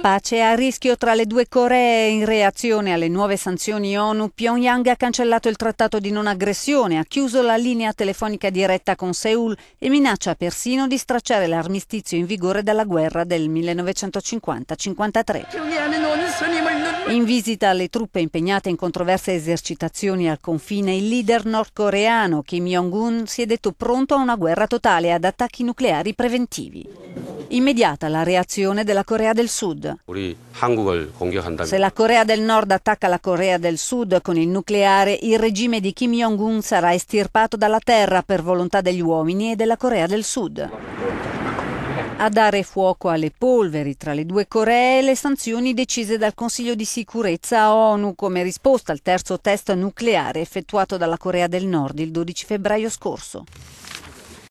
Pace a rischio tra le due Coree in reazione alle nuove sanzioni ONU. Pyongyang ha cancellato il trattato di non aggressione, ha chiuso la linea telefonica diretta con Seoul e minaccia persino di stracciare l'armistizio in vigore dalla guerra del 1950-53. In visita alle truppe impegnate in controverse esercitazioni al confine, il leader nordcoreano Kim Jong-un si è detto pronto a una guerra totale ad attacchi nucleari preventivi. Immediata la reazione della Corea del Sud. Se la Corea del Nord attacca la Corea del Sud con il nucleare, il regime di Kim Jong-un sarà estirpato dalla terra per volontà degli uomini e della Corea del Sud. A dare fuoco alle polveri tra le due Coree le sanzioni decise dal Consiglio di sicurezza ONU come risposta al terzo test nucleare effettuato dalla Corea del Nord il 12 febbraio scorso.